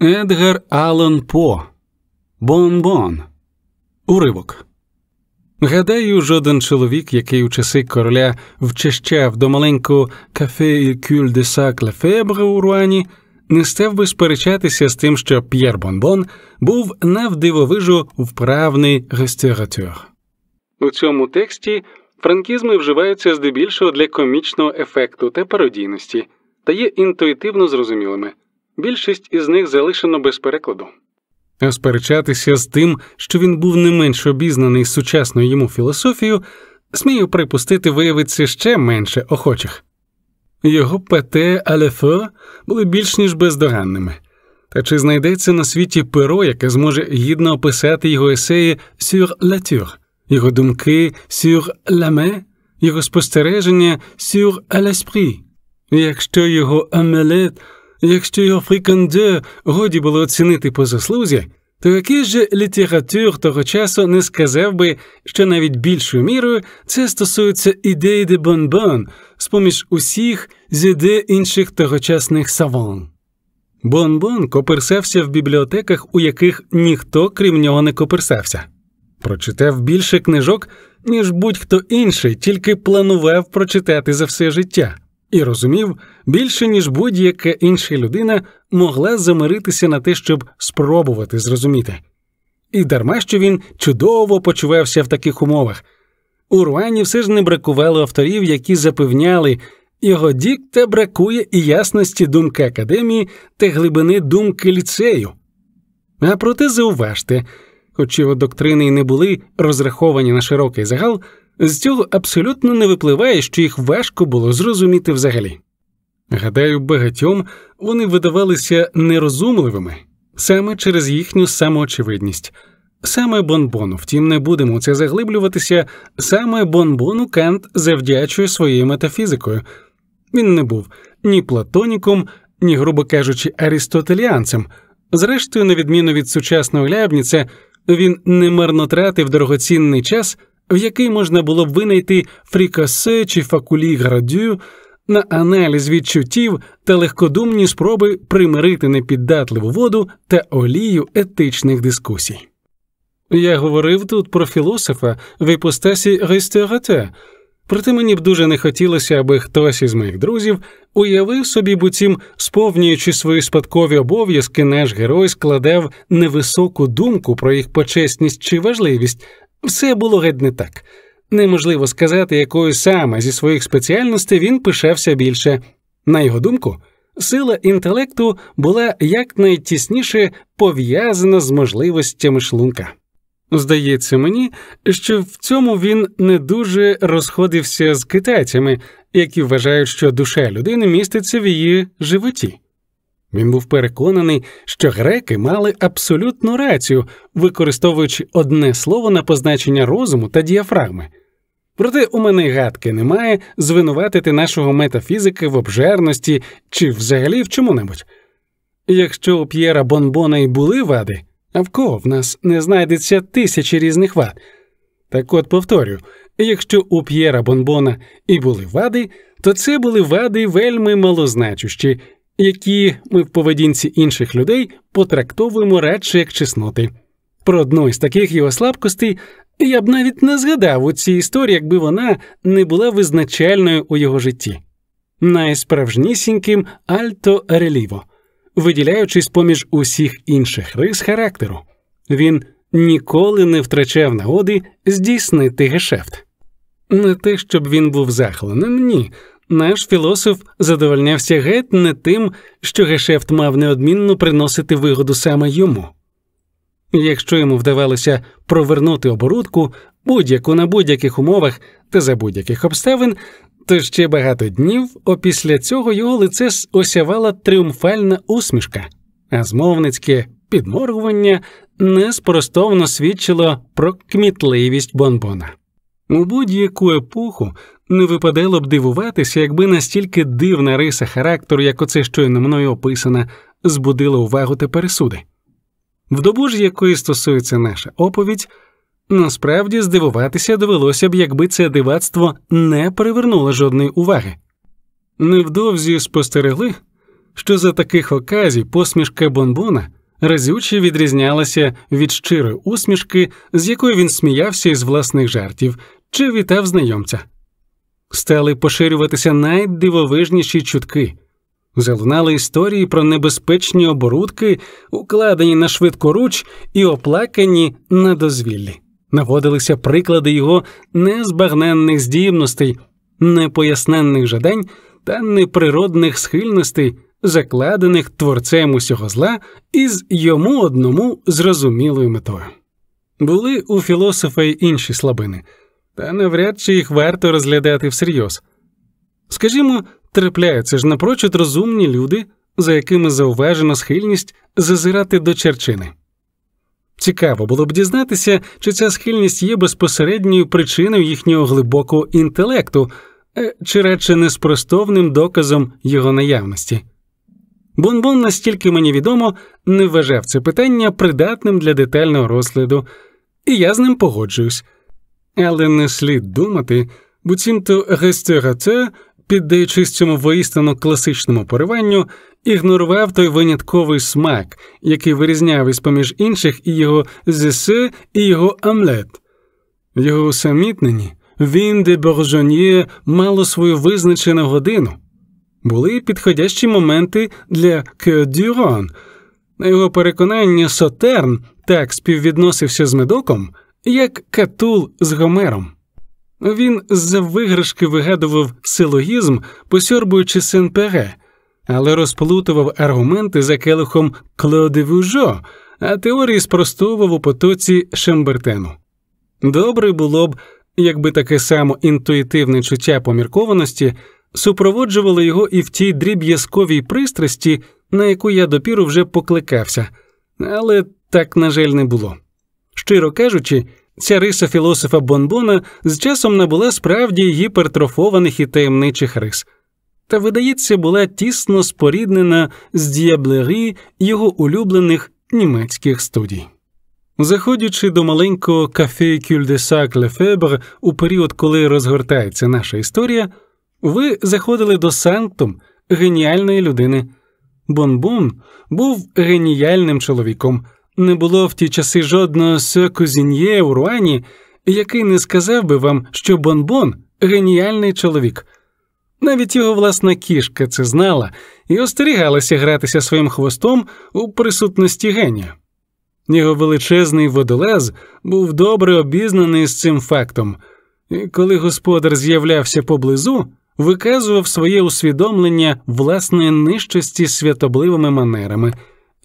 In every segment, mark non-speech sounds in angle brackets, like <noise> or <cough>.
Едгар Аллан По Бон-бон. Уривок. Гадаю, жоден чоловік, який у часи короля вчащав до маленького кафе і де сак Лефебре у Руані, не став би сперечатися з тим, що П'єр Бонбон був навдивовижу вправний рестauратер. У цьому тексті франкізми вживаються здебільшого для комічного ефекту та пародійності, та є інтуїтивно зрозумілими. Більшість із них залишено без перекладу. А сперечатися з тим, що він був не менш обізнаний сучасною йому філософією, смію припустити, виявиться ще менше охочих. Його пете алефо були більш ніж бездоганними. Та чи знайдеться на світі перо, яке зможе гідно описати його есеї сюр la tour», його думки сюр ламе, його спостереження «sur l'esprit». Якщо його амелет Якщо його фріканде годі було оцінити по заслузі, то який же літератур того часу не сказав би, що навіть більшою мірою це стосується ідеї де бонбон з поміж усіх зіде інших тогочасних савон. Бонбон коперсався в бібліотеках, у яких ніхто крім нього не коперсався, прочитав більше книжок, ніж будь-хто інший, тільки планував прочитати за все життя і розумів більше, ніж будь-яка інша людина могла замиритися на те, щоб спробувати зрозуміти. І дарма що він чудово почувався в таких умовах. У Руані все ж не бракувало авторів, які запевняли, його дікта бракує і ясності думки академії та глибини думки ліцею. А проте зауважте, хоч його доктрини й не були розраховані на широкий загал. З цього абсолютно не випливає, що їх важко було зрозуміти взагалі. Гадаю, багатьом вони видавалися нерозумливими саме через їхню самоочевидність, саме бонбону, втім, не будемо це заглиблюватися, саме бонбону Кант завдячує своєю метафізикою. Він не був ні платоніком, ні, грубо кажучи, аристотеліанцем. Зрештою, на відміну від сучасного лябніця, він не марнотратив дорогоцінний час в якій можна було б винайти фрікасе чи факулі градю на аналіз відчуттів та легкодумні спроби примирити непіддатливу воду та олію етичних дискусій. Я говорив тут про філософа в іпостасі Гестерате, проте мені б дуже не хотілося, аби хтось із моїх друзів уявив собі, буцім, сповнюючи свої спадкові обов'язки, наш герой складав невисоку думку про їх почесність чи важливість, все було геть не так. Неможливо сказати, якою саме зі своїх спеціальностей він пишався більше. На його думку, сила інтелекту була якнайтісніше пов'язана з можливостями шлунка. Здається мені, що в цьому він не дуже розходився з китайцями, які вважають, що душа людини міститься в її животі. Він був переконаний, що греки мали абсолютну рацію, використовуючи одне слово на позначення розуму та діафрагми. Проте у мене гадки немає звинуватити нашого метафізика в обжерності чи взагалі в чому-небудь. Якщо у П'єра Бонбона й були вади, а в кого в нас не знайдеться тисячі різних вад. Так от повторю, якщо у П'єра Бонбона і були вади, то це були вади вельми малозначущі, які ми в поведінці інших людей потрактовуємо радше як чесноти. Про одну із таких його слабкостей я б навіть не згадав у цій історії, якби вона не була визначальною у його житті, найсправжнісіньким альто реліво, виділяючись поміж усіх інших рис характеру, він ніколи не втрачав нагоди здійснити гешефт. Не те, щоб він був захленим, ні наш філософ задовольнявся геть не тим, що гешефт мав неодмінно приносити вигоду саме йому. Якщо йому вдавалося провернути оборудку будь-яку на будь-яких умовах та за будь-яких обставин, то ще багато днів опісля цього його лице осявала тріумфальна усмішка, а змовницьке підморгування неспростовно свідчило про кмітливість бонбона. У будь-яку епоху не випадало б дивуватися, якби настільки дивна риса характеру, як оце щойно мною описана, збудила увагу та пересуди. В добу ж якої стосується наша оповідь, насправді здивуватися довелося б, якби це дивацтво не привернуло жодної уваги. Невдовзі спостерегли, що за таких оказій посмішка бонбона разюче відрізнялася від щирої усмішки, з якою він сміявся із власних жартів, чи вітав знайомця стали поширюватися найдивовижніші чутки. Залунали історії про небезпечні оборудки, укладені на швидку руч і оплакані на дозвіллі. Наводилися приклади його незбагненних здібностей, непоясненних жадань та неприродних схильностей, закладених творцем усього зла із йому одному зрозумілою метою. Були у філософа й інші слабини та навряд чи їх варто розглядати всерйоз. Скажімо, трапляються ж напрочуд розумні люди, за якими зауважена схильність зазирати до черчини. Цікаво було б дізнатися, чи ця схильність є безпосередньою причиною їхнього глибокого інтелекту, е, чи радше неспростовним доказом його наявності. Бонбон, настільки мені відомо, не вважав це питання придатним для детального розгляду, і я з ним погоджуюсь. Але не слід думати, буцімто Гестерате, піддаючись цьому воістину класичному пориванню, ігнорував той винятковий смак, який вирізняв із поміж інших і його зесе, і його амлет. Його усамітнені він де Боржоньє мало свою визначену годину. Були підходящі моменти для Кьодюрон. На його переконання, Сотерн так співвідносився з медоком як катул з Гомером. Він з виграшки вигадував силогізм, посьорбуючи сен але розплутував аргументи за келихом Клодевужо, а теорії спростовував у потоці Шембертену. Добре було б, якби таке само інтуїтивне чуття поміркованості супроводжувало його і в тій дріб'язковій пристрасті, на яку я допіру вже покликався, але так, на жаль, не було. Щиро кажучи, ця риса філософа Бонбона з часом набула справді гіпертрофованих і таємничих рис, та, видається, була тісно споріднена з діаблері його улюблених німецьких студій. Заходячи до маленького кафе Кюльдесак Лефебр у період, коли розгортається наша історія, ви заходили до санктум геніальної людини. Бонбон був геніальним чоловіком, не було в ті часи жодного секузін'є у Руані, який не сказав би вам, що Бонбон геніальний чоловік. Навіть його власна кішка це знала і остерігалася гратися своїм хвостом у присутності генія. Його величезний водолаз був добре обізнаний з цим фактом, і коли господар з'являвся поблизу, виказував своє усвідомлення власної нижчості святобливими манерами.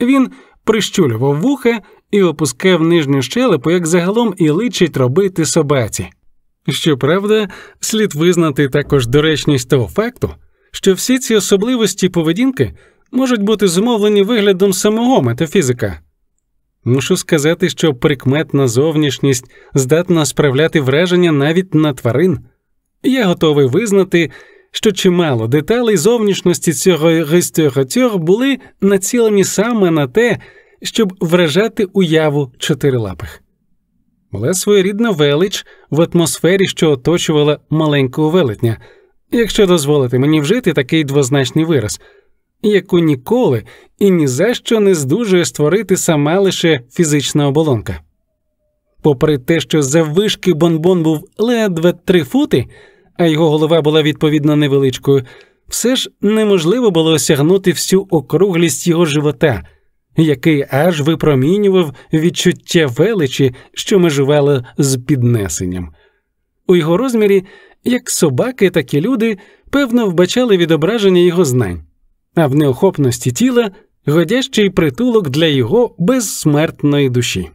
Він прищулював вухи і опускав нижню щелепу, як загалом і личить робити собаці. Щоправда, слід визнати також доречність того факту, що всі ці особливості поведінки можуть бути зумовлені виглядом самого метафізика. Мушу сказати, що прикметна зовнішність здатна справляти враження навіть на тварин. Я готовий визнати, що чимало деталей зовнішності цього рестюратюр були націлені саме на те, щоб вражати уяву чотирилапих. була своєрідна велич в атмосфері, що оточувала маленького велетня, якщо дозволити мені вжити такий двозначний вираз, яку ніколи і ні за що не здужує створити сама лише фізична оболонка. Попри те, що заввишки бонбон був ледве три фути а його голова була відповідно невеличкою, все ж неможливо було осягнути всю округлість його живота, який аж випромінював відчуття величі, що межувало з піднесенням. У його розмірі, як собаки, так і люди певно вбачали відображення його знань, а в неохопності тіла годящий притулок для його безсмертної душі.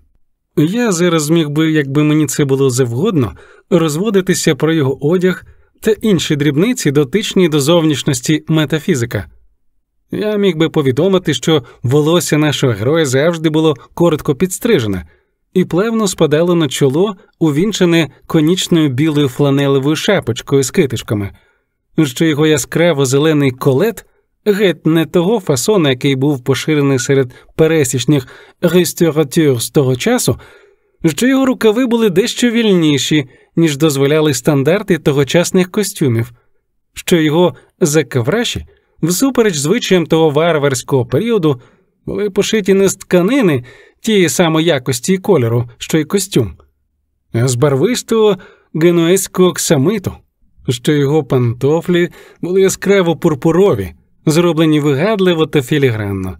Я зараз міг би, якби мені це було завгодно, розводитися про його одяг, та інші дрібниці дотичні до зовнішності метафізика. Я міг би повідомити, що волосся нашого героя завжди було коротко підстрижене і плевно спадало на чоло, увінчене конічною білою фланелевою шапочкою з китишками, що його яскраво зелений колет геть не того фасона, який був поширений серед пересічних рестюратюр з того часу що його рукави були дещо вільніші, ніж дозволяли стандарти тогочасних костюмів, що його закавраші, всупереч звичаям того варварського періоду, були пошиті не з тканини тієї самої якості і кольору, що й костюм, а з барвистого генуезького ксамиту, що його пантофлі були яскраво пурпурові, зроблені вигадливо та філігранно,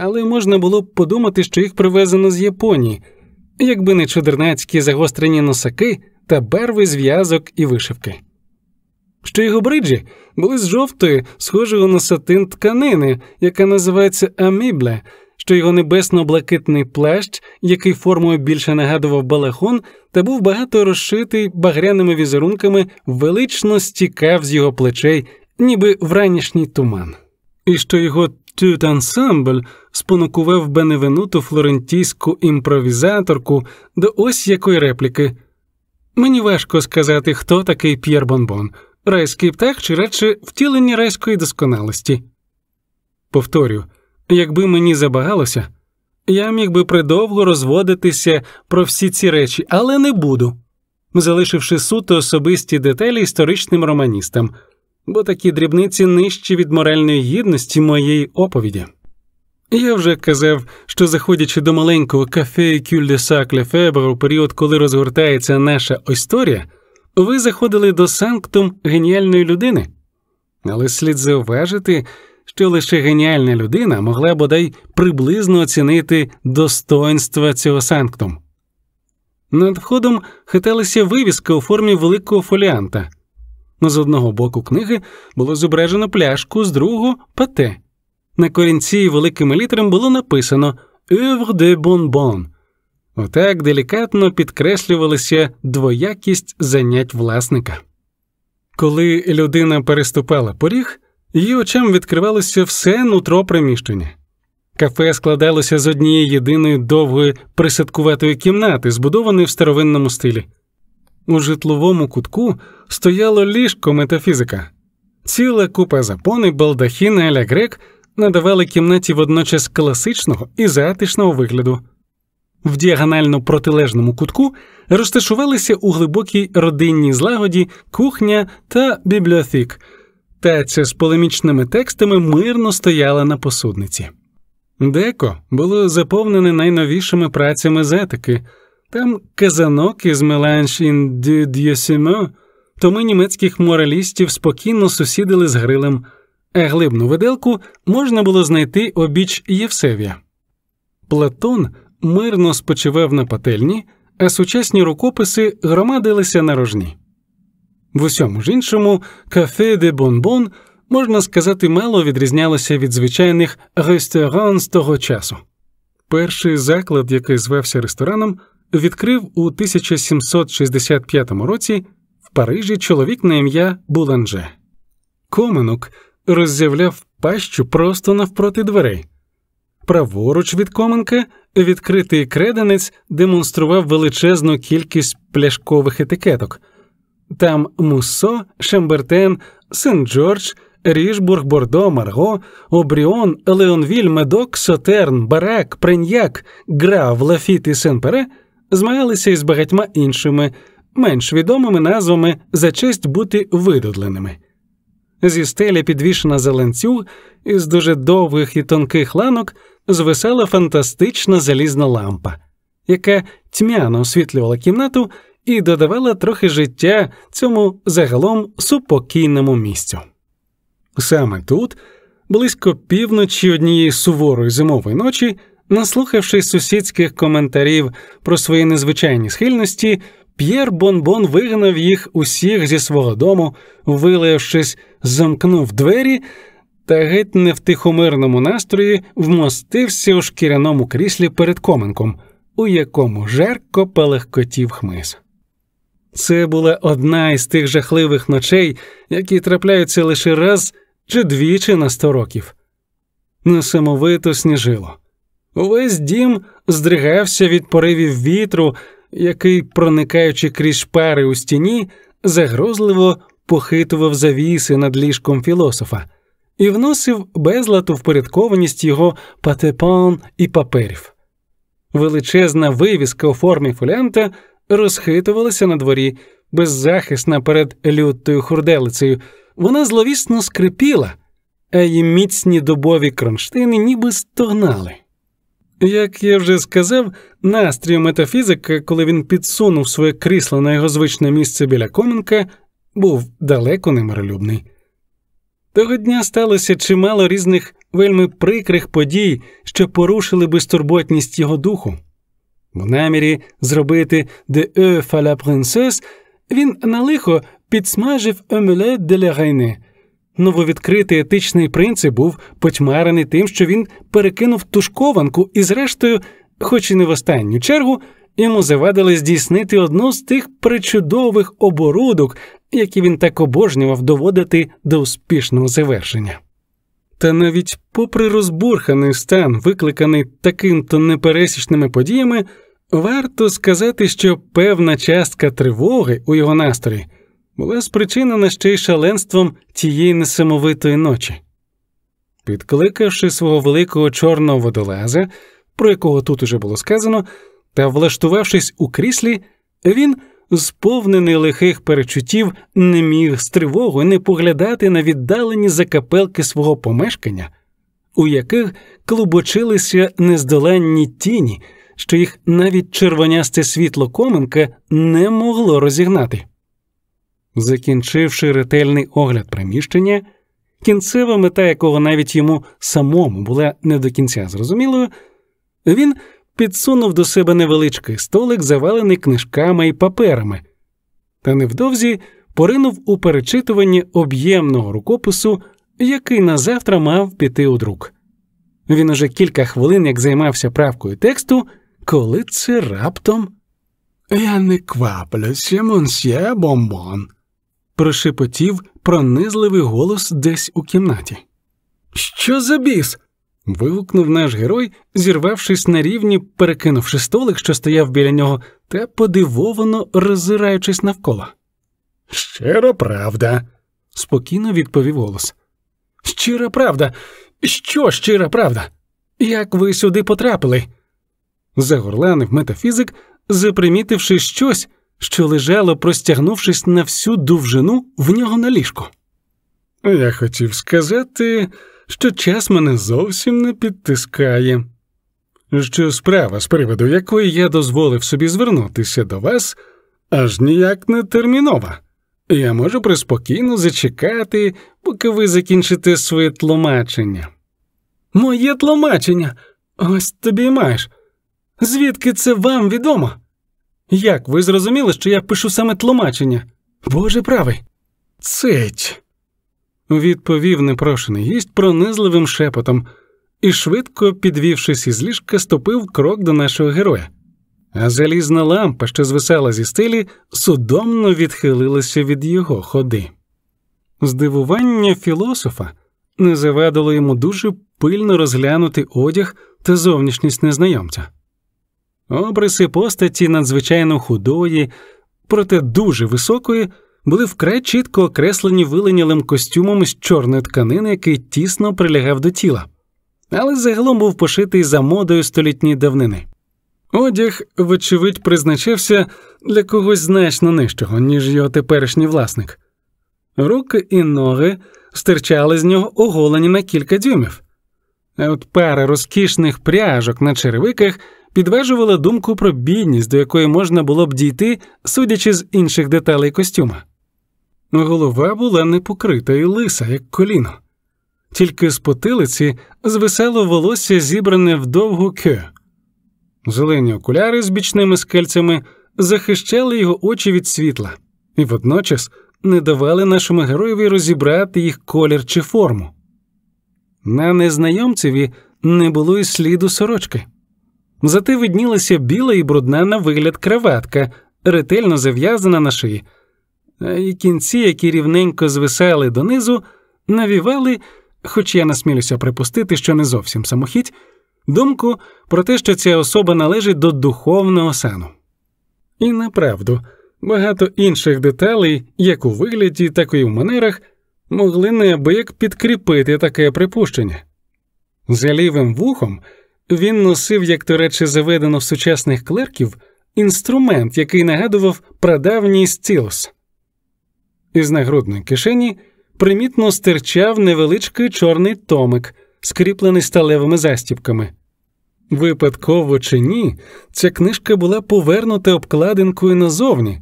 але можна було б подумати, що їх привезено з Японії якби не чудернацькі загострені носаки та барви зв'язок і вишивки. Що його бриджі були з жовтої, схожого на сатин тканини, яка називається амібле, що його небесно-блакитний плащ, який формою більше нагадував балахон, та був багато розшитий багряними візерунками, велично стікав з його плечей, ніби вранішній туман, і що його Тют ансамбль спонукував беневинуту флорентійську імпровізаторку до ось якої репліки. Мені важко сказати, хто такий П'єр Бонбон, райський птах чи радше втілення райської досконалості. Повторю, якби мені забагалося, я міг би придовго розводитися про всі ці речі, але не буду, залишивши суто особисті деталі історичним романістам бо такі дрібниці нижчі від моральної гідності моєї оповіді. Я вже казав, що заходячи до маленького кафе Кюль Сак Лефебр у період, коли розгортається наша історія, ви заходили до санктум геніальної людини, але слід зауважити, що лише геніальна людина могла бодай приблизно оцінити достоинства цього санктум. Над входом хиталася вивіска у формі великого фоліанта. З одного боку книги було зображено пляшку, з другого пате. На корінці великими літерами було написано «Œuvre de bonbon». Отак делікатно підкреслювалася двоякість занять власника. Коли людина переступала поріг, її очам відкривалося все нутро приміщення. Кафе складалося з однієї єдиної довгої присадкуватої кімнати, збудованої в старовинному стилі. У житловому кутку стояло ліжко метафізика. Ціла купа запони балдахіна Еля Грек надавали кімнаті водночас класичного і затишного вигляду. В діагонально протилежному кутку розташувалися у глибокій родинній злагоді кухня та бібліотек, таця з полемічними текстами мирно стояла на посудниці. Деко було заповнене найновішими працями з етики, там казанок із Меланшін де то ми німецьких моралістів спокійно сусідили з грилем, а глибну виделку можна було знайти обіч Євсевія. Платон мирно спочивав на пательні, а сучасні рукописи громадилися на рожні. В усьому ж іншому кафе де бонбон, можна сказати, мало відрізнялося від звичайних ресторан з того часу. Перший заклад, який звався рестораном, відкрив у 1765 році в Парижі чоловік на ім'я Буланже. Коменук роззявляв пащу просто навпроти дверей. Праворуч від Коменка відкритий креденець демонстрував величезну кількість пляшкових етикеток. Там Муссо, Шембертен, Сен Джордж, Ріжбург, Бордо, Марго, Обріон, Леонвіль, Медок, Сотерн, Барак, Преньяк, Грав, Лафіт і Сен Пере змагалися із багатьма іншими, менш відомими назвами за честь бути видудленими. Зі стелі підвішена за ланцюг із дуже довгих і тонких ланок звисала фантастична залізна лампа, яка тьмяно освітлювала кімнату і додавала трохи життя цьому загалом супокійному місцю. Саме тут, близько півночі однієї суворої зимової ночі, Наслухавшись сусідських коментарів про свої незвичайні схильності, П'єр Бонбон вигнав їх усіх зі свого дому, вилившись, замкнув двері та геть не в тихомирному настрої вмостився у шкіряному кріслі перед коменком, у якому жерко палехкотів хмиз. Це була одна із тих жахливих ночей, які трапляються лише раз чи двічі на сто років. Несамовито сніжило. Увесь дім здригався від поривів вітру, який, проникаючи крізь пари у стіні, загрозливо похитував завіси над ліжком філософа і вносив безлату впорядкованість його патепан і паперів. Величезна вивіска у формі фолянта розхитувалася на дворі, беззахисна перед лютою хурделицею. Вона зловісно скрипіла, а її міцні дубові кронштини ніби стогнали. Як я вже сказав, настрій метафізика, коли він підсунув своє крісло на його звичне місце біля коменка, був далеко немиролюбний. Того дня сталося чимало різних вельми прикрих подій, що порушили безтурботність його духу. В намірі зробити «De œuf à la princesse» він налихо підсмажив «Omelette de la reine», Нововідкритий етичний принцип був потьмарений тим, що він перекинув тушкованку, і, зрештою, хоч і не в останню чергу, йому завадили здійснити одну з тих причудових оборудок, які він так обожнював доводити до успішного завершення. Та навіть, попри розбурханий стан, викликаний таким то непересічними подіями, варто сказати, що певна частка тривоги у його настрої була спричинена ще й шаленством тієї несамовитої ночі. Підкликавши свого великого чорного водолаза, про якого тут уже було сказано, та влаштувавшись у кріслі, він, сповнений лихих перечуттів, не міг з тривогою не поглядати на віддалені закапелки свого помешкання, у яких клубочилися нездоленні тіні, що їх навіть червонясте світло коменка не могло розігнати. Закінчивши ретельний огляд приміщення, кінцева мета якого навіть йому самому була не до кінця зрозумілою, він підсунув до себе невеличкий столик, завалений книжками і паперами, та невдовзі поринув у перечитування об'ємного рукопису, який на завтра мав піти у друк. Він уже кілька хвилин як займався правкою тексту, коли це раптом. Я не кваплюся, монсьє бомбон прошепотів пронизливий голос десь у кімнаті. Що за біс? вигукнув наш герой, зірвавшись на рівні, перекинувши столик, що стояв біля нього, та подивовано роззираючись навколо. Щира правда, спокійно відповів голос. Щира правда, що щира правда? Як ви сюди потрапили? загорланив метафізик, запримітивши щось, що лежало, простягнувшись на всю довжину в нього на ліжку. Я хотів сказати, що час мене зовсім не підтискає, що справа, з приводу якої я дозволив собі звернутися до вас, аж ніяк не термінова. Я можу приспокійно зачекати, поки ви закінчите своє тлумачення. Моє тлумачення ось тобі маєш. Звідки це вам відомо? Як ви зрозуміли, що я пишу саме тлумачення? Боже правий. Цить. відповів непрошений гість пронизливим шепотом і, швидко підвівшись із ліжка, ступив крок до нашого героя. А залізна лампа, що звисала зі стелі, судомно відхилилася від його ходи. Здивування філософа не завадило йому дуже пильно розглянути одяг та зовнішність незнайомця. Обриси постаті надзвичайно худої, проте дуже високої, були вкрай чітко окреслені виленілим костюмом з чорної тканини, який тісно прилягав до тіла, але загалом був пошитий за модою столітньої давнини. Одяг, вочевидь, призначався для когось значно нижчого, ніж його теперішній власник. Руки і ноги стирчали з нього оголені на кілька дюймів, а от пара розкішних пряжок на черевиках підважувала думку про бідність, до якої можна було б дійти, судячи з інших деталей костюма. Голова була не покрита і лиса, як коліно, тільки з потилиці звисало волосся зібране в довгу кю. Зелені окуляри з бічними скельцями захищали його очі від світла і водночас не давали нашому героєві розібрати їх колір чи форму. На незнайомцеві не було і сліду сорочки. Зате виднілася біла і брудна на вигляд креветка, ретельно зав'язана на шиї, а і кінці, які рівненько звисали донизу, навівали, хоч я насмілюся припустити, що не зовсім самохідь, думку про те, що ця особа належить до духовного сану. І направду, багато інших деталей, як у вигляді, так і в манерах, могли неабияк підкріпити таке припущення. За лівим вухом. Він носив, як то речі, заведено в сучасних клерків, інструмент, який нагадував прадавній стілус. Із нагрудної кишені примітно стирчав невеличкий чорний томик, скріплений сталевими застібками. Випадково чи ні, ця книжка була повернута обкладинкою назовні,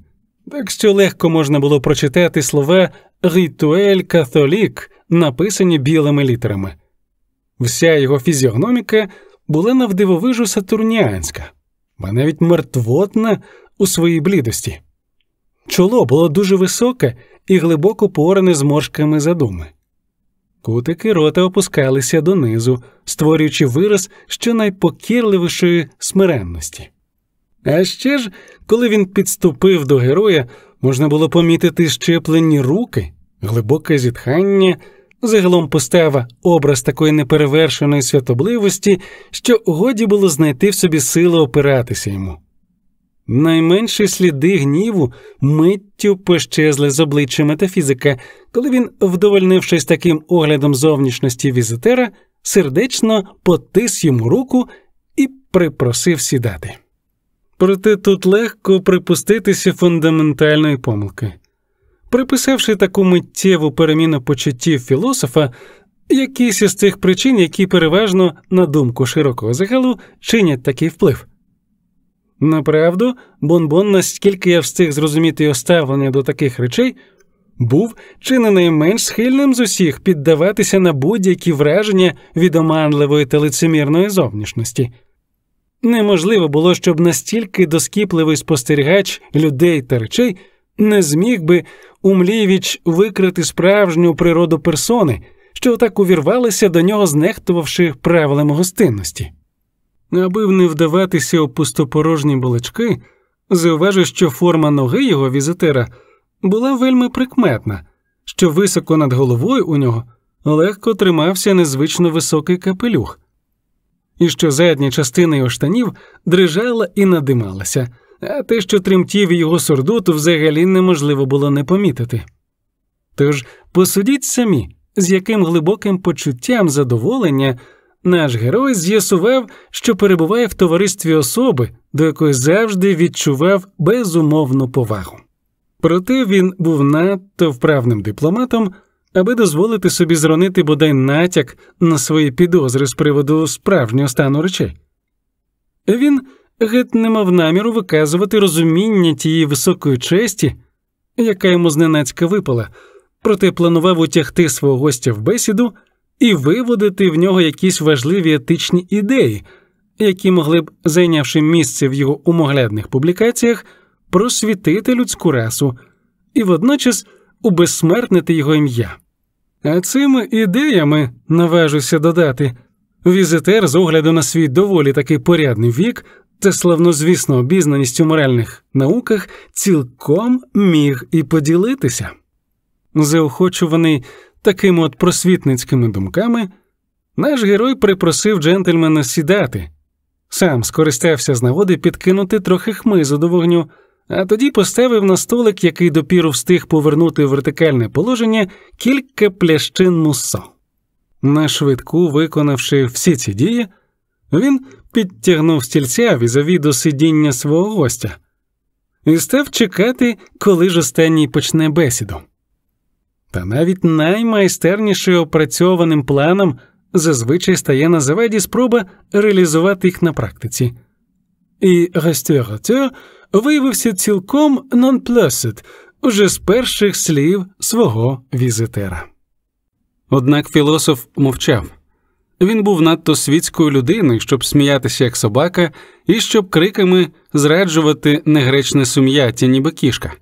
так що легко можна було прочитати слова Рітуель католік», написані білими літерами. Вся його фізіогноміка була навдивовижу сатурніанська, ба навіть мертвотна у своїй блідості. Чоло було дуже високе і глибоко поране з моршками задуми. Кутики рота опускалися донизу, створюючи вираз щонайпокірливішої смиренності. А ще ж, коли він підступив до героя, можна було помітити щеплені руки, глибоке зітхання. Загалом постава, образ такої неперевершеної святобливості, що годі було знайти в собі сили опиратися йому. Найменші сліди гніву миттю пощезли з обличчя метафізика, коли він, вдовольнившись таким оглядом зовнішності візитера, сердечно потис йому руку і припросив сідати. Проте тут легко припуститися фундаментальної помилки. Приписавши таку миттєву переміну почуттів філософа, якісь із тих причин, які переважно, на думку широкого загалу, чинять такий вплив. Направду, Бонбон, наскільки я встиг зрозуміти його ставлення до таких речей, був чи не найменш схильним з усіх піддаватися на будь-які враження від оманливої та лицемірної зовнішності. Неможливо було, щоб настільки доскіпливий спостерігач людей та речей. Не зміг би Умлєвіч викрити справжню природу персони, що так увірвалися до нього, знехтувавши правилами гостинності. Аби не вдаватися у пустопорожні балачки, зауважу, що форма ноги його візитера була вельми прикметна, що високо над головою у нього легко тримався незвично високий капелюх, і що задня частина його штанів дрижала і надималася а те, що тремтів його сурдут, взагалі неможливо було не помітити. Тож посудіть самі, з яким глибоким почуттям задоволення наш герой з'ясував, що перебуває в товаристві особи, до якої завжди відчував безумовну повагу. Проте він був надто вправним дипломатом, аби дозволити собі зронити бодай натяк на свої підозри з приводу справжнього стану речей. Він Гет не мав наміру виказувати розуміння тієї високої честі, яка йому зненацька випала, проте планував утягти свого гостя в бесіду і виводити в нього якісь важливі етичні ідеї, які могли б, зайнявши місце в його умоглядних публікаціях, просвітити людську расу і водночас убезсмертнити його ім'я. А цими ідеями наважуся додати. Візитер, з огляду на свій доволі такий порядний вік, та славнозвісно обізнаністю моральних науках цілком міг і поділитися. Заохочуваний такими от просвітницькими думками, наш герой припросив джентльмена сідати, сам скористався з нагоди підкинути трохи хмизу до вогню, а тоді поставив на столик, який допіру встиг повернути в вертикальне положення кілька плящин мусо. На швидку виконавши всі ці дії, він підтягнув стільця візові до сидіння свого гостя і став чекати, коли ж останній почне бесіду. Та навіть наймайстерніше опрацьованим планом зазвичай стає на заведі спроба реалізувати їх на практиці. І ресторотер виявився цілком нонплесет уже з перших слів свого візитера. Однак філософ мовчав. Він був надто світською людиною, щоб сміятися як собака, і щоб криками зраджувати негречне сум'яття, ніби кішка.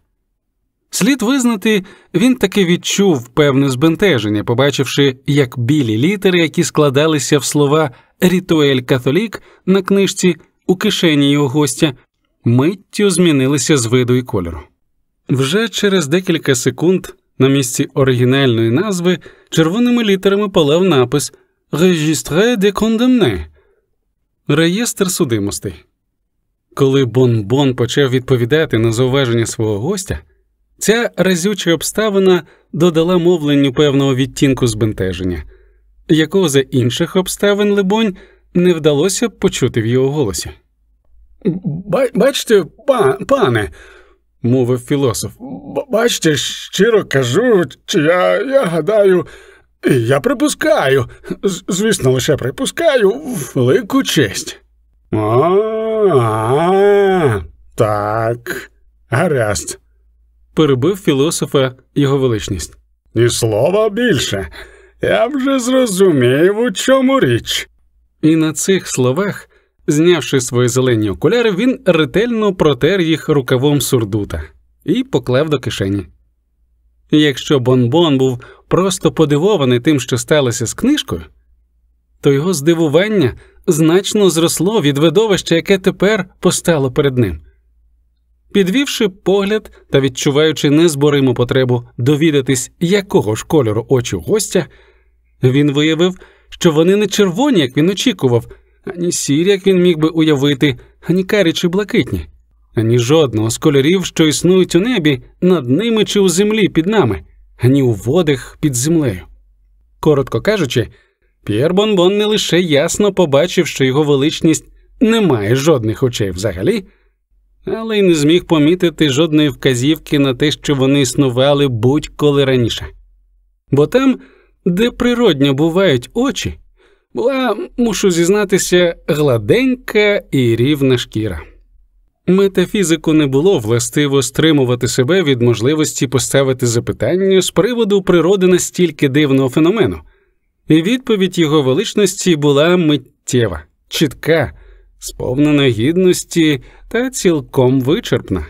Слід визнати, він таки відчув певне збентеження, побачивши, як білі літери, які складалися в слова Рітуель католік на книжці у кишені його гостя, миттю змінилися з виду і кольору. Вже через декілька секунд на місці оригінальної назви червоними літерами палав напис. Регістре де кондемне, реєстр судимостей. Коли Бон-Бон почав відповідати на зауваження свого гостя, ця разюча обставина додала мовленню певного відтінку збентеження, якого за інших обставин, либонь, не вдалося б почути в його голосі. Бачте, пане, мовив філософ, бачте, щиро кажу, чи я, я гадаю. Я припускаю, звісно, лише припускаю велику честь. А, а так, гаразд. Перебив філософа його величність. І слова більше. Я вже зрозумів, у чому річ. І на цих словах, знявши свої зелені окуляри, він ретельно протер їх рукавом сурдута і поклав до кишені. Якщо Бонбон -бон був просто подивований тим, що сталося з книжкою, то його здивування значно зросло від видовища, яке тепер постало перед ним. Підвівши погляд та відчуваючи незбориму потребу довідатись, якого ж кольору очі гостя, він виявив, що вони не червоні, як він очікував, ані сірі, як він міг би уявити, ані карі чи блакитні, ані жодного з кольорів, що існують у небі, над ними чи у землі під нами ані у водах під землею. Коротко кажучи, П'єр Бонбон не лише ясно побачив, що його величність не має жодних очей взагалі, але й не зміг помітити жодної вказівки на те, що вони існували будь-коли раніше. Бо там, де природньо бувають очі, була, мушу зізнатися, гладенька і рівна шкіра. Метафізику не було властиво стримувати себе від можливості поставити запитання з приводу природи настільки дивного феномену, і відповідь його величності була миттєва, чітка, сповнена гідності та цілком вичерпна.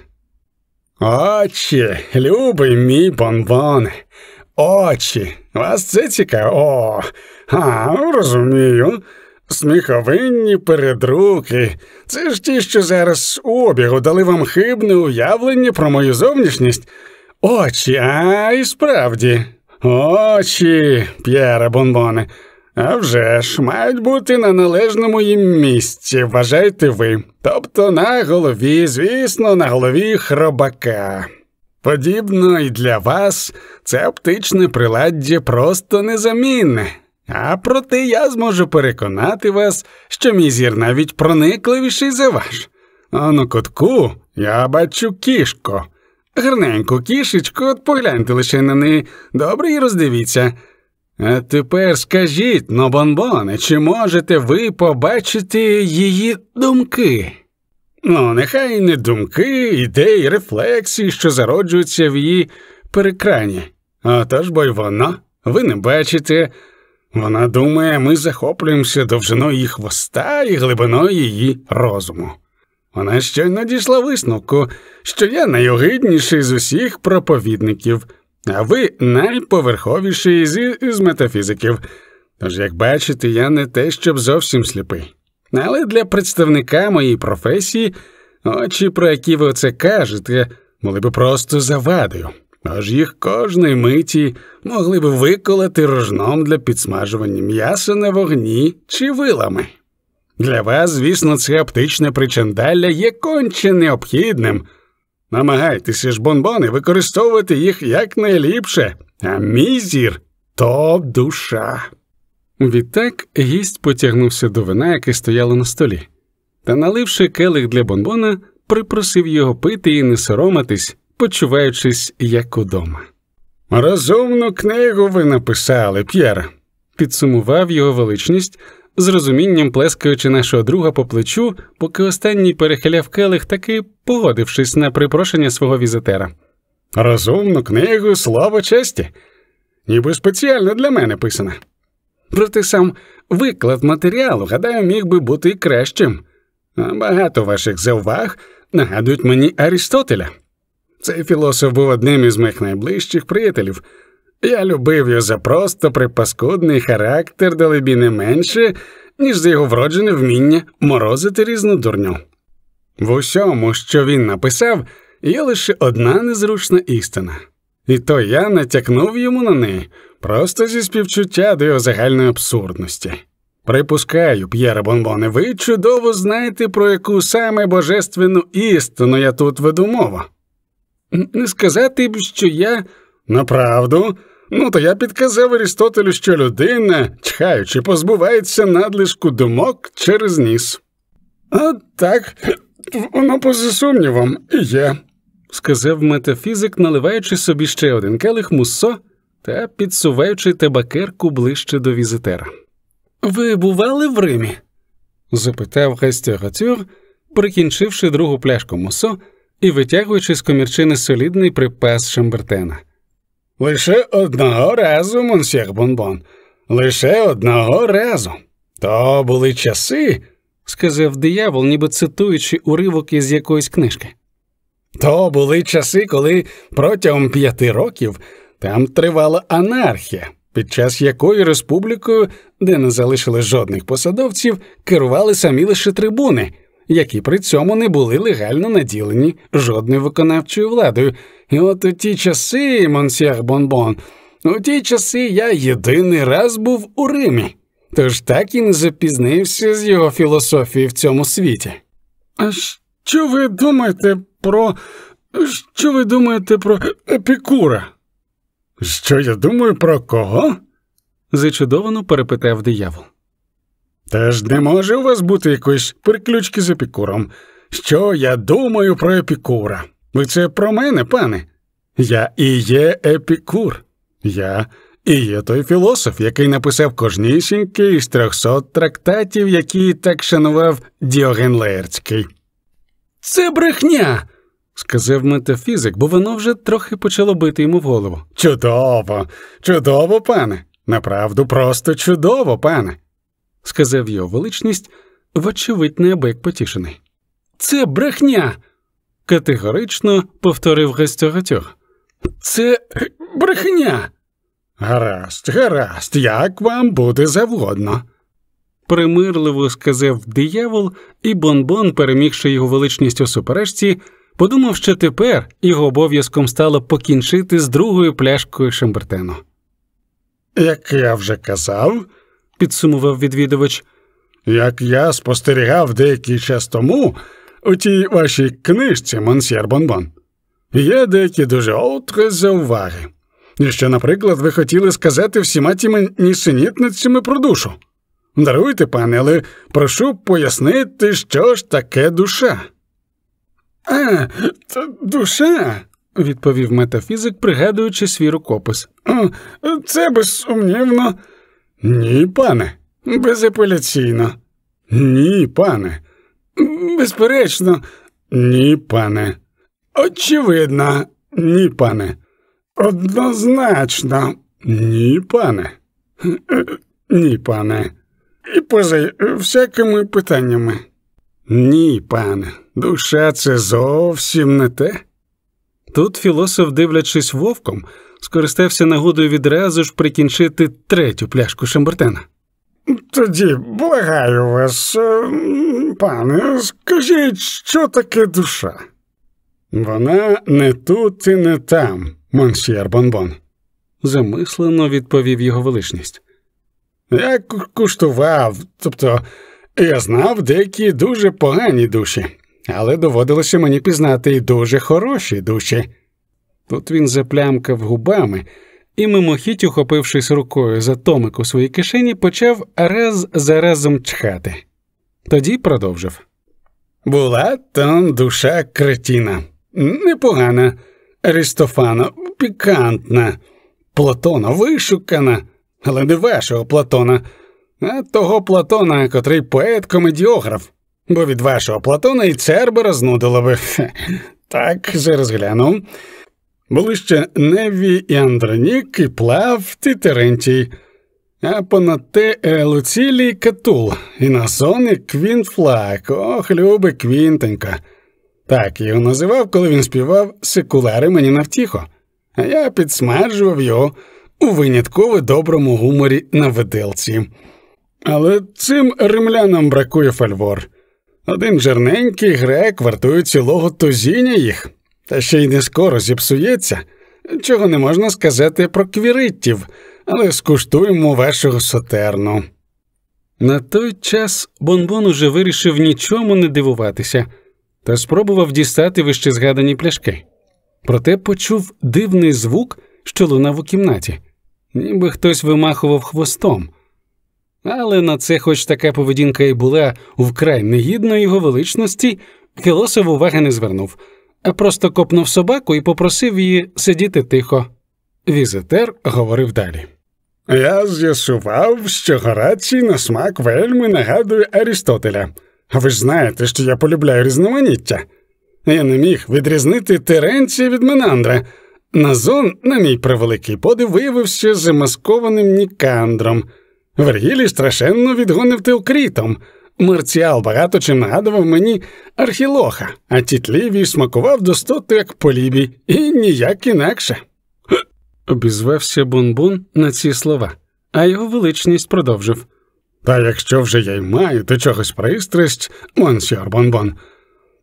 Очі, любий мій бонбон, очі. Вас це цікаво. О, а, ну, розумію. Сміховинні передруки. Це ж ті, що зараз у обігу дали вам хибне уявлення про мою зовнішність. Очі, а і справді. Очі, П'єре Бонбоне. А вже ж, мають бути на належному їм місці, вважайте ви. Тобто на голові, звісно, на голові хробака. Подібно і для вас це оптичне приладдя просто незамінне. А проте я зможу переконати вас, що мій зір навіть проникливіший за ваш. А на кутку я бачу кішку. Гарненьку кішечку, от погляньте лише на неї, добре і роздивіться. А тепер скажіть, но ну, бонбоне, чи можете ви побачити її думки? Ну, нехай не думки, ідеї, рефлексії, що зароджуються в її перекрані. Отож бо й воно, ви не бачите. Вона думає, ми захоплюємося довжиною її хвоста і глибиною її розуму. Вона щойно дійшла висновку, що я найогидніший з усіх проповідників, а ви найповерховіший з, з метафізиків. Тож, як бачите, я не те, щоб зовсім сліпий. Але для представника моєї професії очі, про які ви оце кажете, були би просто завадою аж їх кожної миті могли б виколоти рожном для підсмажування м'яса на вогні чи вилами. Для вас, звісно, це оптичне причандалля є конче необхідним. Намагайтеся ж бонбони використовувати їх якнайліпше, а мій зір то душа. Відтак гість потягнувся до вина, яке стояло на столі, та, наливши келих для бонбона, припросив його пити і не соромитись, почуваючись як удома. Розумну книгу ви написали, П'єр, підсумував його величність, з розумінням плескаючи нашого друга по плечу, поки останній перехиляв келих, таки погодившись на припрошення свого візитера. Розумну книгу, слово честі, ніби спеціально для мене писана. Проте сам виклад матеріалу, гадаю, міг би бути кращим. Багато ваших зауваг нагадують мені Аристотеля. Цей філософ був одним із моїх найближчих приятелів. Я любив його за просто припаскудний характер, далебі не менше, ніж за його вроджене вміння морозити різну дурню. В усьому, що він написав, є лише одна незручна істина, і то я натякнув йому на неї просто зі співчуття до його загальної абсурдності. Припускаю, П'єре Бонбоне, ви чудово знаєте, про яку саме божественну істину я тут веду мова. Не сказати б, що я направду. Ну, то я підказав Арістотелю, що людина, чхаючи, позбувається надлишку думок через ніс. А так, воно поза сумнівом і є, сказав метафізик, наливаючи собі ще один келих муссо та підсуваючи табакерку ближче до візитера. Ви бували в Римі? запитав Гатюр, прикінчивши другу пляшку мусо і витягуючи з комірчини солідний припас Шамбертена. Лише одного разу, монсьєр Бонбон, лише одного разу. То були часи, сказав диявол, ніби цитуючи уривок із якоїсь книжки. То були часи, коли протягом п'яти років там тривала анархія, під час якої республікою, де не залишили жодних посадовців, керували самі лише трибуни які при цьому не були легально наділені жодною виконавчою владою. І от у ті часи, монсьєр Бонбон, у ті часи я єдиний раз був у Римі, тож так і не запізнився з його філософії в цьому світі. А що ви думаєте про. Що ви думаєте про Епікура? Що я думаю про кого? зачудовано перепитав диявол. Тож не може у вас бути якоїсь приключки з епікуром. Що я думаю про епікура? Ви це про мене, пане? Я і є епікур. Я і є той філософ, який написав кожнісінький із трьохсот трактатів, які так шанував Діоген Леєрцький. Це брехня. Сказав метафізик, бо воно вже трохи почало бити йому в голову. Чудово, чудово, пане. Направду, просто чудово, пане сказав його величність, вочевидь, неабияк потішений. Це брехня. категорично повторив гастьогатьох. Це брехня. Гаразд, гаразд, як вам буде завгодно. Примирливо сказав диявол, і Бонбон, перемігши його величність у суперечці, подумав, що тепер його обов'язком стало покінчити з другою пляшкою Шембертену. Як я вже казав, підсумував відвідувач. Як я спостерігав деякий час тому у тій вашій книжці, Монсьєр Бонбон, є деякі дуже отри зауваги. І що, наприклад, ви хотіли сказати всіма тими нісенітницями про душу. Даруйте, пане, але прошу пояснити, що ж таке душа. А, це душа, відповів метафізик, пригадуючи свій рукопис. Це безсумнівно. Ні, пане. Безапеляційно. Ні, пане. Безперечно, ні, пане. Очевидно, ні, пане. Однозначно, ні, пане. Ні, пане. І поза всякими питаннями. Ні, пане, душа це зовсім не те. Тут філософ, дивлячись вовком, скористався нагодою відразу ж прикінчити третю пляшку Шамбертена. Тоді благаю вас, е, пане, скажіть, що таке душа? Вона не тут і не там, монсьєр Бонбон, замислено відповів його величність. Я куштував, тобто я знав деякі дуже погані душі, але доводилося мені пізнати і дуже хороші душі. Тут він заплямкав губами і, мимохідь, ухопившись рукою за томик у своїй кишені, почав раз за разом чхати. Тоді продовжив. Була там душа кретіна, непогана, Аристофана, пікантна, Платона вишукана, але не вашого Платона, а того Платона, котрий поет комедіограф, бо від вашого Платона і цербера знудило би. Так, зараз гляну. Були ще Неві і Андронік, і Плав, і Терентій, а понад те е, Луцілій Катул, і на і Квінт Флак, ох, люби Квінтенька. Так його називав, коли він співав секулари мені на втіхо, а я підсмажував його у винятково доброму гуморі на виделці. Але цим римлянам бракує фальвор. Один жерненький грек вартує цілого тузіння їх, та ще й не скоро зіпсується, чого не можна сказати про квіриттів, але скуштуємо вашого сотерну. На той час Бонбон уже вирішив нічому не дивуватися та спробував дістати вищезгадані пляшки. Проте почув дивний звук, що лунав у кімнаті, ніби хтось вимахував хвостом. Але на це, хоч така поведінка і була вкрай негідна його величності, Філософ уваги не звернув а просто копнув собаку і попросив її сидіти тихо. Візитер говорив далі. Я з'ясував, що Горацій на смак вельми нагадує Арістотеля. Ви ж знаєте, що я полюбляю різноманіття. Я не міг відрізнити Теренція від Менандра. Назон, на мій превеликий подив, виявився замаскованим Нікандром. Вергілій страшенно відгонив Теокрітом – Мерціал багато чим нагадував мені архілоха, а Тіт Лівій смакував достоту, як полібі, і ніяк інакше. Обізвався Бунбун на ці слова, а його величність продовжив. Та якщо вже я й маю до чогось пристрасть, монсьор Бонбон,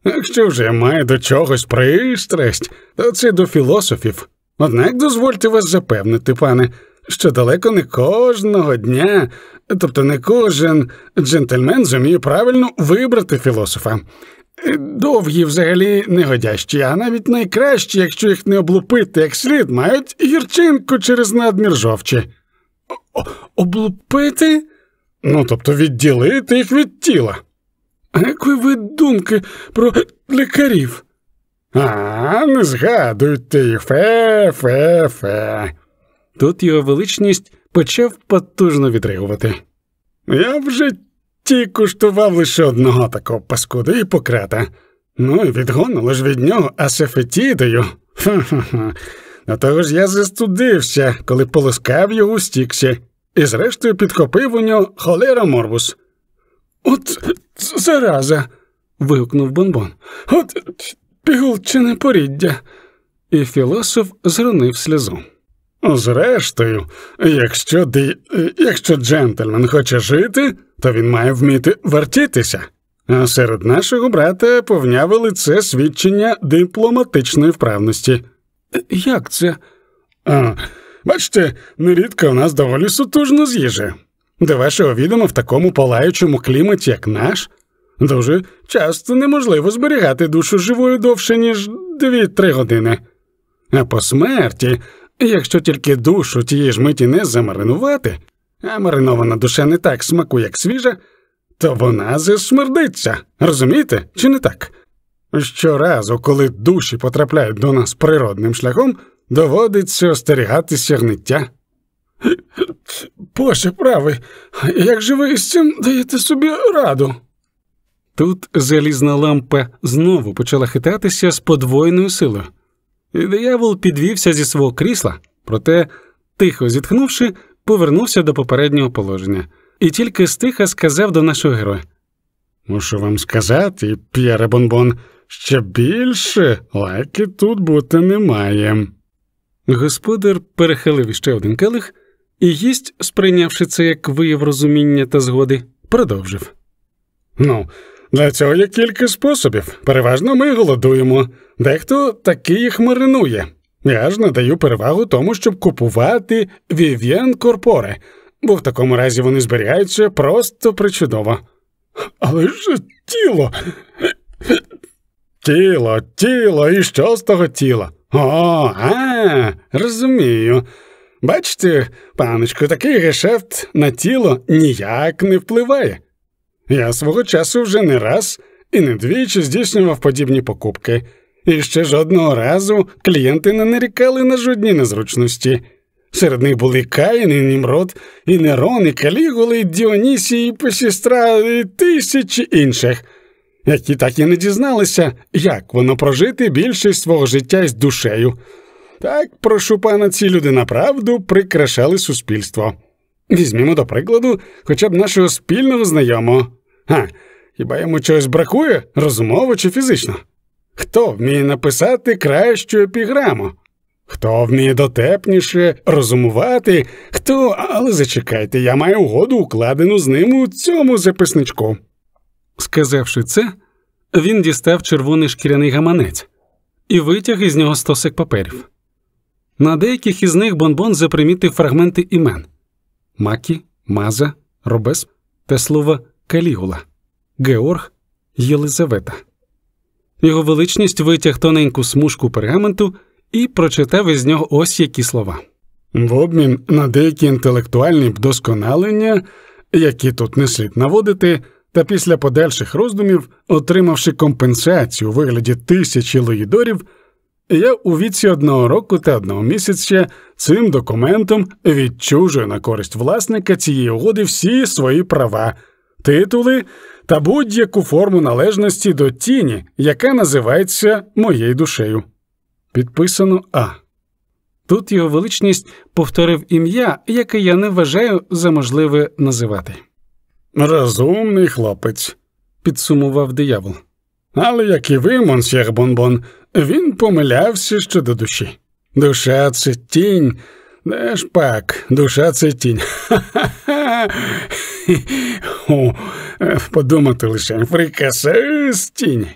якщо вже я маю до чогось пристрасть, то це до філософів. Однак дозвольте вас запевнити, пане що далеко не кожного дня, тобто не кожен джентльмен зуміє правильно вибрати філософа. Е, довгі, взагалі, негодящі, а навіть найкращі, якщо їх не облупити як слід, мають гірчинку через надмір жовчі. О облупити? Ну, тобто відділити їх від тіла. А якої ви думки про лікарів? А, не згадуйте Фе-фе-фе. Тут його величність почав потужно відригувати. Я в житті куштував лише одного такого паскуди і пократа. Ну і відгонили ж від нього асефетідою. На того ж я застудився, коли полоскав його у стіксі, і зрештою підхопив у нього холера морбус. От зараза. вигукнув Бонбон. От пігулчине поріддя. І філософ зрунив сльозу. Зрештою, якщо ти, е, якщо джентльмен хоче жити, то він має вміти вертітися. А серед нашого брата повнявили це свідчення дипломатичної вправності. Е, як це? А, Бачите, нерідко у нас доволі сутужно з їжі. До вашого відома в такому палаючому кліматі, як наш, дуже часто неможливо зберігати душу живою довше, ніж дві-три години. А по смерті Якщо тільки душу тієї ж миті не замаринувати, а маринована душа не так смакує, як свіжа, то вона засмердиться, розумієте, чи не так? Щоразу, коли душі потрапляють до нас природним шляхом, доводиться остерігатися гниття. Боже правий, як же ви з цим даєте собі раду? Тут залізна лампа знову почала хитатися з подвоєною силою. Диявол підвівся зі свого крісла, проте, тихо зітхнувши, повернувся до попереднього положення і тільки стиха сказав до нашого героя. Мушу вам сказати, П'єре Бонбон, ще більше лайки тут бути немає. Господар перехилив іще один келих і гість, сприйнявши це як вияв розуміння та згоди, продовжив. Ну, для цього є кілька способів. Переважно ми голодуємо, дехто таки їх маринує. Я ж надаю перевагу тому, щоб купувати Вів'єн Корпоре, бо в такому разі вони зберігаються просто причудово. Але ж тіло. Тіло, тіло, і що з того тіла? О, а, розумію. Бачите, паночку, такий гешефт на тіло ніяк не впливає. Я свого часу вже не раз і не двічі здійснював подібні покупки, і ще жодного разу клієнти не нарікали на жодні незручності. Серед них були Каїн, і Німрод, і Нерон, і Калігули, і Діонісі, і Песістра, і тисячі інших, які так і не дізналися, як воно прожити більшість свого життя із душею. Так, прошу пана, ці люди направду прикрашали суспільство. Візьмімо до прикладу, хоча б нашого спільного знайомого Га, хіба йому чогось бракує, розумово чи фізично? Хто вміє написати кращу епіграму? Хто вміє дотепніше розумувати, хто, але зачекайте, я маю угоду, укладену з ним у цьому записничку. Сказавши це, він дістав червоний шкіряний гаманець і витяг із нього стосик паперів. На деяких із них Бонбон запримітив фрагменти імен Макі, Маза, Робес та слово. Калігула, Георг Єлизавета. Його величність витяг тоненьку смужку пергаменту і прочитав із нього ось які слова. В обмін на деякі інтелектуальні вдосконалення, які тут не слід наводити, та після подальших роздумів, отримавши компенсацію у вигляді тисячі лоїдорів, я у віці одного року та одного місяця цим документом відчужую на користь власника цієї угоди всі свої права титули та будь-яку форму належності до тіні, яка називається моєю душею. Підписано А. Тут його величність повторив ім'я, яке я не вважаю за можливе називати. Розумний хлопець, підсумував диявол. Але як і ви, монсьєр Бонбон, він помилявся щодо душі. Душа це тінь. Де ж пак, душа це тінь. <laughs> Ха-ха-ха. Е, подумати лише фрикасестінь. Е,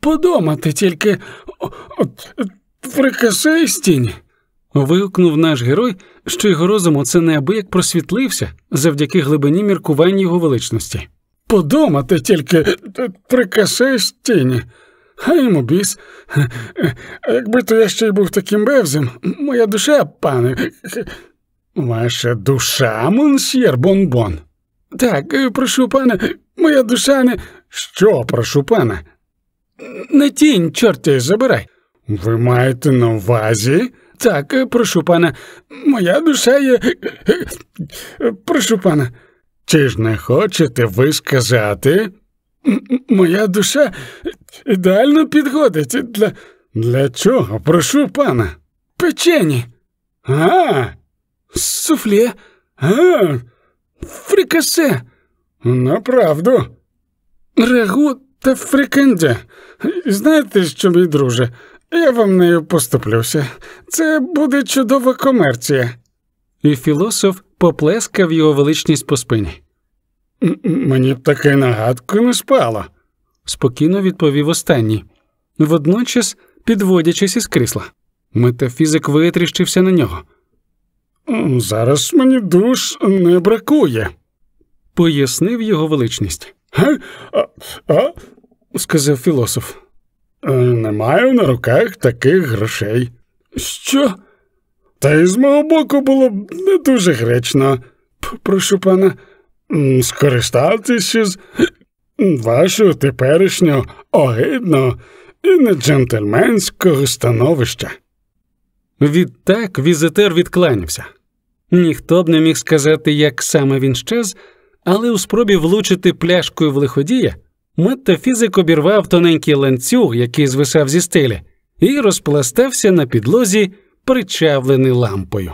подумати тільки от фрикасестінь. Вигукнув наш герой, що його розум оце неабияк просвітлився завдяки глибині міркувань його величності. Подумати тільки прикашеш тіні, а йому біс. якби то я ще й був таким бевзем, моя душа, пане. Ваша душа, монсьєр бонбон. Так, е, прошу пана, моя душа не. Що, прошу пана? Не тінь, чорти, забирай. Ви маєте на увазі? Так, е, прошу пана, моя душа є. Е, прошу пана. Чи ж не хочете ви сказати? моя душа ідеально підходить. Для Для чого? Прошу пана. Печені. А. Суфлє. А. Фрикасе. На правду. Рагу та фрикенде. Знаєте що, мій друже? Я вам нею поступлюся. Це буде чудова комерція. І філософ поплескав його величність по спині. Мені б таке нагадку не спало, спокійно відповів останній, водночас підводячись із крісла. Метафізик витріщився на нього. Зараз мені душ не бракує, пояснив його величність. «А? а? сказав філософ. Е, не маю на руках таких грошей. Що? Та й з мого боку було б не дуже гречно. Прошу пана, скористатися з вашого теперішнього огидного і неджентльменського становища. Відтак візитер відкланявся. Ніхто б не міг сказати, як саме він щез, але у спробі влучити пляшкою в лиходія метафізик обірвав тоненький ланцюг, який звисав зі стелі, і розпластався на підлозі, причавлений лампою.